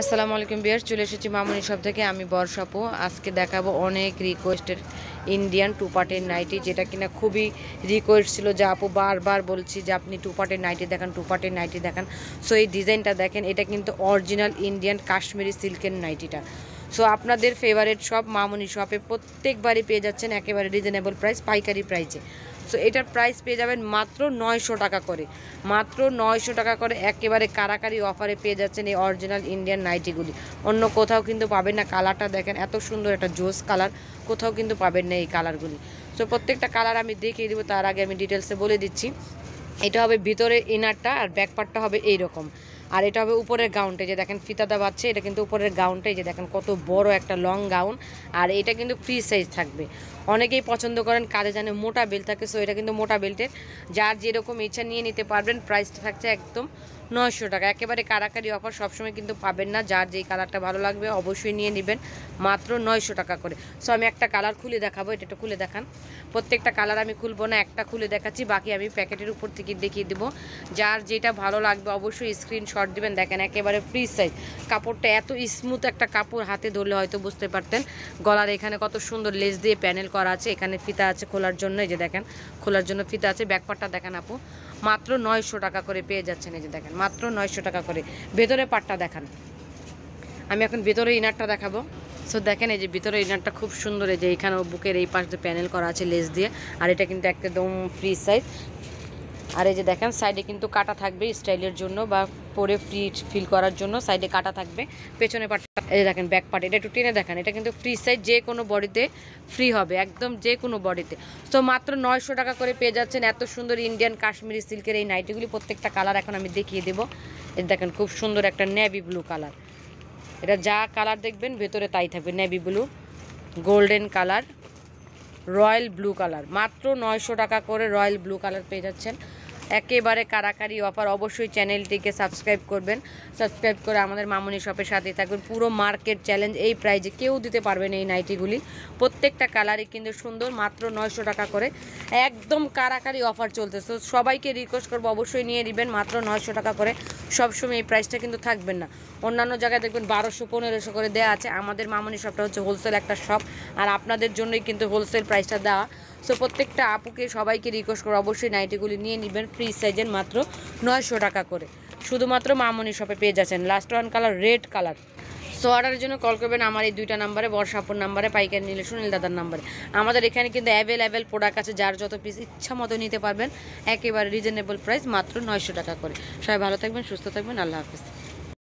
আসসালামু আলাইকুম বিয়ার চলে এসেছি মামুনি সব থেকে আমি বর্ষাপু আজকে দেখাবো অনেক রিকোয়েস্টের ইন্ডিয়ান টু পার্টের নাইটি যেটা কিনা খুবই রিকোয়েস্ট ছিল যে আপু বারবার বলছি যে আপনি টু পার্টের নাইটি দেখান টু পার্টের নাইটি দেখান সো এই ডিজাইনটা দেখেন এটা কিন্তু অরিজিনাল ইন্ডিয়ান কাশ্মীরি সিল্কের নাইটিটা সো আপনাদের ফেভারেট শপ মামনি শপে প্রত্যেকবারই পেয়ে যাচ্ছেন একেবারে রিজনেবল প্রাইস পাইকারি প্রাইসে সো এটার প্রাইস পেয়ে যাবেন মাত্র নয়শো টাকা করে মাত্র নয়শো টাকা করে একেবারে কারাকারি অফারে পেয়ে যাচ্ছেন এই অরিজিনাল ইন্ডিয়ান নাইটিগুলি অন্য কোথাও কিন্তু পাবেন না কালারটা দেখেন এত সুন্দর একটা জোস কালার কোথাও কিন্তু পাবেন না এই কালারগুলি সো প্রত্যেকটা কালার আমি দেখিয়ে দেবো তার আগে আমি ডিটেলসে বলে দিচ্ছি এটা হবে ভিতরে ইনারটা আর ব্যাকপারটা হবে এইরকম আর এটা হবে উপরের গাউনটা যে দেখেন ফিতাদা বাচ্চা এটা কিন্তু উপরের গাউনটাই যে দেখেন কত বড় একটা লং গাউন আর এটা কিন্তু ফ্রি সাইজ থাকবে অনেকেই পছন্দ করেন কাজে জানে মোটা বেল্ট থাকে সো এটা কিন্তু মোটা বেল্টের যার যেরকম ইচ্ছা নিয়ে নিতে পারবেন প্রাইসটা থাকছে একদম নয়শো টাকা একেবারে কারাকারি অফার সবসময় কিন্তু পাবেন না যার যেই কালারটা ভালো লাগবে অবশ্যই নিয়ে নেবেন মাত্র নয়শো টাকা করে সো আমি একটা কালার খুলে দেখাবো এটা একটু খুলে দেখান প্রত্যেকটা কালার আমি খুলবো না একটা খুলে দেখাচ্ছি বাকি আমি প্যাকেটের উপর থেকে দেখিয়ে দেবো যার যেটা ভালো লাগবে অবশ্যই স্ক্রিনশট শর্ট দিবেন দেখেন একেবারে ফ্রি সাইজ কাপড়টা এত স্মুথ একটা কাপড় হাতে ধরলে হয়তো বুঝতে পারতেন গলার এখানে কত সুন্দর লেস দিয়ে প্যানেল করা আছে এখানে ফিতা আছে খোলার জন্য এই যে দেখেন খোলার জন্য ফিতা আছে ব্যাকপারটা দেখেন আপু মাত্র নয়শো টাকা করে পেয়ে যাচ্ছেন এই যে দেখেন মাত্র নয়শো টাকা করে ভেতরে পাটটা দেখান আমি এখন ভেতরে ইনারটা দেখাবো সো দেখেন এই যে ভিতরে ইনারটা খুব সুন্দর এই যে এখানে বুকের এই পাশে প্যানেল করা আছে লেস দিয়ে আর এটা কিন্তু একদম ফ্রি সাইজ আর এই যে দেখেন সাইডে কিন্তু কাটা থাকবে স্টাইলের জন্য বা পরে ফ্রি ফিল করার জন্য সাইডে কাটা থাকবে পেছনে পাট এই যে দেখেন ব্যাক পার্ট এটা একটু টেনে দেখেন এটা কিন্তু ফ্রি সাইজ যে কোনো বডিতে ফ্রি হবে একদম যে কোনো বডিতে তো মাত্র নয়শো টাকা করে পেয়ে যাচ্ছেন এত সুন্দর ইন্ডিয়ান কাশ্মীরি সিল্কের এই নাইটিগুলি প্রত্যেকটা কালার এখন আমি দেখিয়ে দেবো এই দেখেন খুব সুন্দর একটা নেভি ব্লু কালার এটা যা কালার দেখবেন ভেতরে তাই থাকবে navy blue golden colour royal blue colour মাত্র নয়শো টাকা করে রয়্যাল ব্লু কালার পেয়ে যাচ্ছেন একেবারে কারাকারি অফার অবশ্যই চ্যানেলটিকে সাবস্ক্রাইব করবেন সাবস্ক্রাইব করে আমাদের মামুনি শপের সাথেই থাকবেন পুরো মার্কেট চ্যালেঞ্জ এই প্রাইজে কেউ দিতে পারবেন এই নাইটিগুলি প্রত্যেকটা কালারই কিন্তু সুন্দর মাত্র নয়শো টাকা করে একদম কারাকারি অফার চলতেছে সো সবাইকে রিকোয়েস্ট করবো অবশ্যই নিয়ে নেবেন মাত্র নয়শো টাকা করে সবসময় এই প্রাইসটা কিন্তু থাকবেন না অন্যান্য জায়গায় দেখবেন বারোশো পনেরোশো করে দেওয়া আছে আমাদের মামুনি শপটা হচ্ছে হোলসেল একটা শপ আর আপনাদের জন্যই কিন্তু হোলসেল প্রাইসটা দেওয়া সো প্রত্যেকটা আপুকে সবাইকে রিকোয়েস্ট করে অবশ্যই নাইটিগুলি নিয়ে নেবেন ফ্রি সাইজের মাত্র নয়শো টাকা করে শুধুমাত্র মামনি শপে পেয়ে যাচ্ছেন last one colour red colour so অর্ডারের জন্য কল করবেন আমার এই দুইটা নাম্বারে বর্ষাপুর নাম্বারে পাইকারি নিলে সুনীল দাদার নাম্বারে আমাদের এখানে কিন্তু অ্যাভেলেবেল প্রোডাক্ট আছে যার যত পিস ইচ্ছা মতো নিতে পারবেন একেবারে রিজনেবল প্রাইস মাত্র নয়শো টাকা করে সবাই ভালো থাকবেন সুস্থ থাকবেন আল্লাহ হাফিজ